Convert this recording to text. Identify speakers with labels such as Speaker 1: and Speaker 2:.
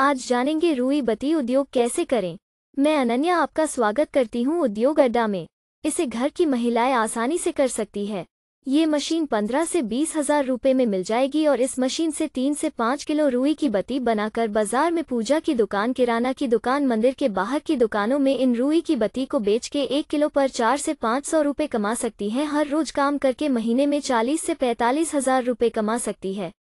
Speaker 1: आज जानेंगे रूई बती उद्योग कैसे करें मैं अनन्या आपका स्वागत करती हूं उद्योग अड्डा में इसे घर की महिलाएं आसानी से कर सकती है ये मशीन पंद्रह से बीस हजार रूपए में मिल जाएगी और इस मशीन से तीन से पाँच किलो रूई की बत्ती बनाकर बाजार में पूजा की दुकान किराना की दुकान मंदिर के बाहर की दुकानों में इन रूई की बत्ती को बेच के एक किलो पर चार से पाँच सौ रूपए कमा सकती है हर रोज काम करके महीने में चालीस से पैंतालीस हजार रूपए कमा सकती है